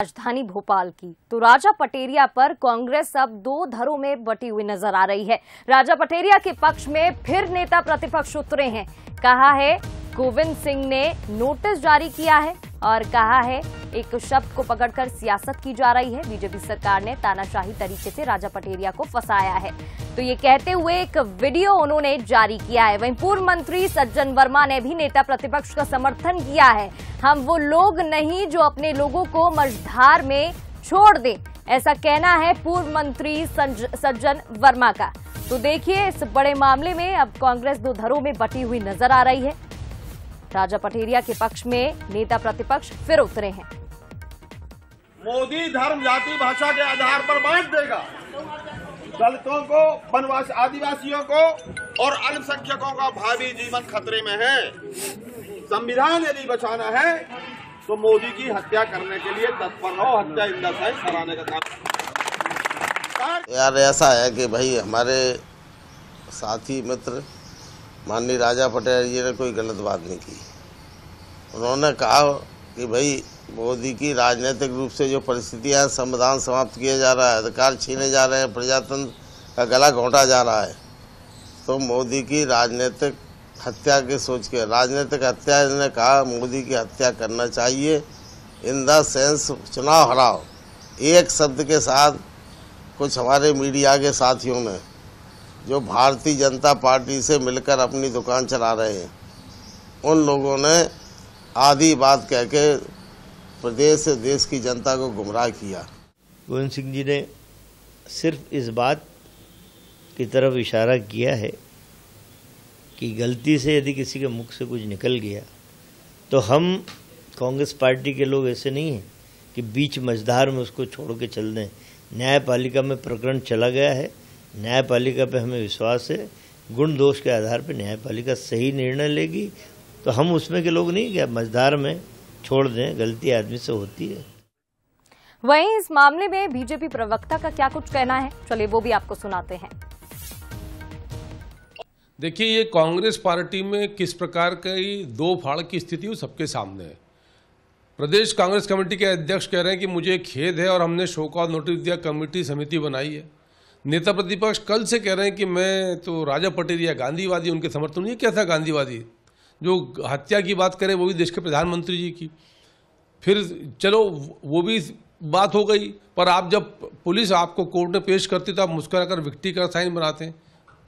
राजधानी भोपाल की तो राजा पटेरिया पर कांग्रेस अब दो धरों में बटी हुई नजर आ रही है राजा पटेरिया के पक्ष में फिर नेता प्रतिपक्ष उतरे हैं कहा है गोविंद सिंह ने नोटिस जारी किया है और कहा है एक शब्द को पकड़कर सियासत की जा रही है बीजेपी सरकार ने तानाशाही तरीके से राजा पटेरिया को फंसाया है तो ये कहते हुए एक वीडियो उन्होंने जारी किया है वहीं पूर्व मंत्री सज्जन वर्मा ने भी नेता प्रतिपक्ष का समर्थन किया है हम वो लोग नहीं जो अपने लोगों को मझधार में छोड़ दें ऐसा कहना है पूर्व मंत्री सज्जन वर्मा का तो देखिए इस बड़े मामले में अब कांग्रेस दो धरों में बटी हुई नजर आ रही है राजा पटेरिया के पक्ष में नेता प्रतिपक्ष फिर उतरे हैं मोदी धर्म जाति भाषा के आधार पर बांट देगा दलितों को वनवास आदिवासियों को और अल्पसंख्यकों का भावी जीवन खतरे में है संविधान यदि बचाना है तो मोदी की हत्या करने के लिए तत्पर रहो हत्या साइज कराने का काम यार ऐसा है कि भाई हमारे साथी मित्र माननीय राजा पटेल जी ने कोई गलत बात नहीं की उन्होंने कहा कि भाई मोदी की राजनीतिक रूप से जो परिस्थितियाँ संविधान समाप्त किया जा रहा है अधिकार छीने जा रहे हैं प्रजातंत्र का गला घोंटा जा रहा है तो मोदी की राजनीतिक हत्या के सोच के राजनीतिक हत्या ने कहा मोदी की हत्या करना चाहिए इन द सेंस चुनाव हराओ एक शब्द के साथ कुछ हमारे मीडिया के साथियों ने जो भारतीय जनता पार्टी से मिलकर अपनी दुकान चला रहे हैं उन लोगों ने आधी बात कह के प्रदेश से देश की जनता को गुमराह किया गोविंद सिंह जी ने सिर्फ इस बात की तरफ इशारा किया है कि गलती से यदि किसी के मुख से कुछ निकल गया तो हम कांग्रेस पार्टी के लोग ऐसे नहीं हैं कि बीच मझधार में उसको छोड़ के चल दें न्यायपालिका में प्रकरण चला गया है न्यायपालिका पे हमें विश्वास है गुण दोष के आधार पर न्यायपालिका सही निर्णय लेगी तो हम उसमें के लोग नहीं क्या मझदार में छोड़ दें गलती आदमी से होती है वहीं इस मामले में बीजेपी प्रवक्ता का क्या कुछ कहना है चलिए वो भी आपको सुनाते हैं देखिए ये कांग्रेस पार्टी में किस प्रकार की दो फाड़ की स्थिति सबके सामने है प्रदेश कांग्रेस कमेटी के अध्यक्ष कह रहे हैं कि मुझे खेद है और हमने और नोटिस दिया कमेटी समिति बनाई है नेता प्रतिपक्ष कल से कह रहे हैं कि मैं तो राजा पटेरिया गांधीवादी उनके समर्थन ये कैसा गांधीवादी जो हत्या की बात करें वो भी देश के प्रधानमंत्री जी की फिर चलो वो भी बात हो गई पर आप जब पुलिस आपको कोर्ट में पेश करती तो आप मुस्करा कर विक्टी का साइन बनाते हैं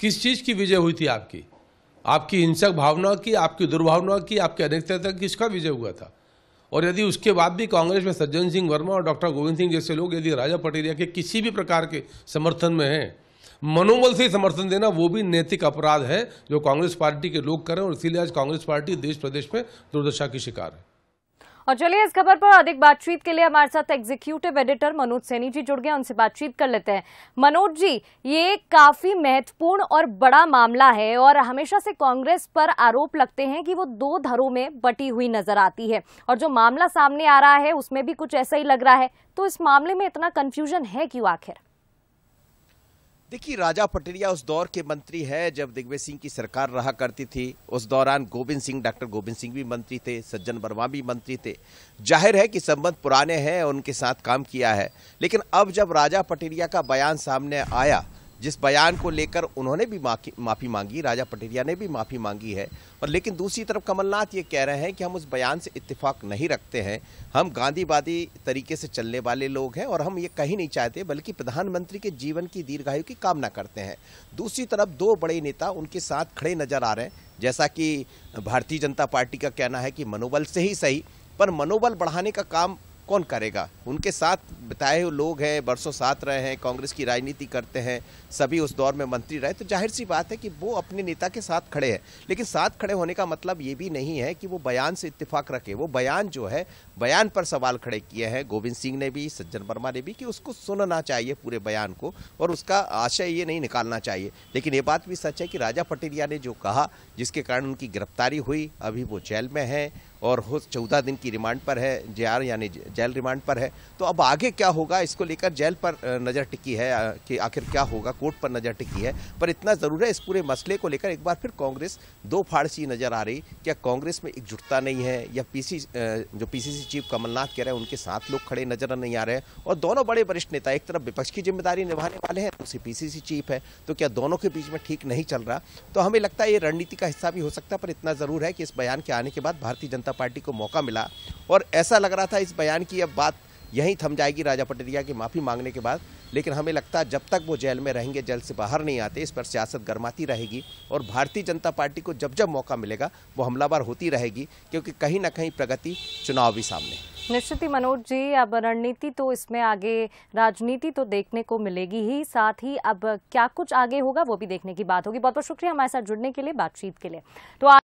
किस चीज़ की विजय हुई थी आपकी आपकी हिंसक भावना की आपकी दुर्भावना की आपकी अनेकता किसका विजय हुआ था और यदि उसके बाद भी कांग्रेस में सज्जन सिंह वर्मा और डॉक्टर गोविंद सिंह जैसे लोग यदि राजा पटेरिया के किसी भी प्रकार के समर्थन में हैं मनोबल से समर्थन देना वो भी नैतिक अपराध है जो कांग्रेस पार्टी के लोग करें और इसीलिए आज कांग्रेस पार्टी देश प्रदेश में दुर्दशा की शिकार है और चलिए इस खबर पर अधिक बातचीत के लिए हमारे साथ एग्जीक्यूटिव एडिटर मनोज सैनी जी जुड़ गए उनसे बातचीत कर लेते हैं मनोज जी ये काफी महत्वपूर्ण और बड़ा मामला है और हमेशा से कांग्रेस पर आरोप लगते हैं कि वो दो धरों में बटी हुई नजर आती है और जो मामला सामने आ रहा है उसमें भी कुछ ऐसा ही लग रहा है तो इस मामले में इतना कंफ्यूजन है क्यों आखिर देखिए राजा पटेरिया उस दौर के मंत्री है जब दिग्विजय सिंह की सरकार रहा करती थी उस दौरान गोविंद सिंह डॉक्टर गोविंद सिंह भी मंत्री थे सज्जन वर्मा भी मंत्री थे जाहिर है कि संबंध पुराने हैं उनके साथ काम किया है लेकिन अब जब राजा पटेरिया का बयान सामने आया जिस बयान को लेकर उन्होंने भी माफ़ी मांगी राजा पटेरिया ने भी माफ़ी मांगी है और लेकिन दूसरी तरफ कमलनाथ ये कह रहे हैं कि हम उस बयान से इत्तेफाक नहीं रखते हैं हम गांधीवादी तरीके से चलने वाले लोग हैं और हम ये कहीं नहीं चाहते बल्कि प्रधानमंत्री के जीवन की दीर्घायु की कामना करते हैं दूसरी तरफ दो बड़े नेता उनके साथ खड़े नजर आ रहे हैं जैसा कि भारतीय जनता पार्टी का कहना है कि मनोबल से ही सही पर मनोबल बढ़ाने का काम कौन करेगा उनके साथ बताए हुए लोग हैं बरसों साथ रहे हैं कांग्रेस की राजनीति करते हैं सभी उस दौर में मंत्री रहे तो जाहिर सी बात है कि वो अपने नेता के साथ खड़े हैं लेकिन साथ खड़े होने का मतलब ये भी नहीं है कि वो बयान से इत्तेफाक रखे वो बयान जो है बयान पर सवाल खड़े किए हैं गोविंद सिंह ने भी सज्जन वर्मा ने भी कि उसको सुनना चाहिए पूरे बयान को और उसका आशय ये नहीं निकालना चाहिए लेकिन ये बात भी सच है कि राजा पटेलिया ने जो कहा जिसके कारण उनकी गिरफ्तारी हुई अभी वो जेल में है और हो चौदह दिन की रिमांड पर है जे यानी जेल रिमांड पर है तो अब आगे क्या होगा इसको लेकर जेल पर नज़र टिकी है कि आखिर क्या होगा कोर्ट पर नज़र टिकी है पर इतना ज़रूर है इस पूरे मसले को लेकर एक बार फिर कांग्रेस दो फाड़ सी नज़र आ रही क्या कांग्रेस में एकजुटता नहीं है या पीसी जो पीसीसी चीफ कमलनाथ कह रहे हैं उनके साथ लोग खड़े नजर नहीं आ रहे हैं और दोनों बड़े वरिष्ठ नेता एक तरफ विपक्ष की जिम्मेदारी निभाने वाले हैं दूसरी पीसीसी चीफ है तो क्या दोनों के बीच में ठीक नहीं चल रहा तो हमें लगता है ये रणनीति का हिस्सा भी हो सकता है पर इतना ज़रूर है कि इस बयान के आने के बाद भारतीय जनता पार्टी को मौका मिला और ऐसा लग रहा था इस बयान की अब बात यहीं थम जाएगी राजा पटेरिया की माफ़ी मांगने के बाद लेकिन हमें लगता है जब तक वो जेल में रहेंगे जेल से बाहर नहीं आते इस पर सियासत गर्माती रहेगी और भारतीय जनता पार्टी को जब जब मौका मिलेगा वो हमलावर होती रहेगी क्योंकि कहीं ना कहीं प्रगति चुनाव भी सामने निश्चित ही मनोज जी अब रणनीति तो इसमें आगे राजनीति तो देखने को मिलेगी ही साथ ही अब क्या कुछ आगे होगा वो भी देखने की बात होगी बहुत बहुत शुक्रिया हमारे साथ जुड़ने के लिए बातचीत के लिए तो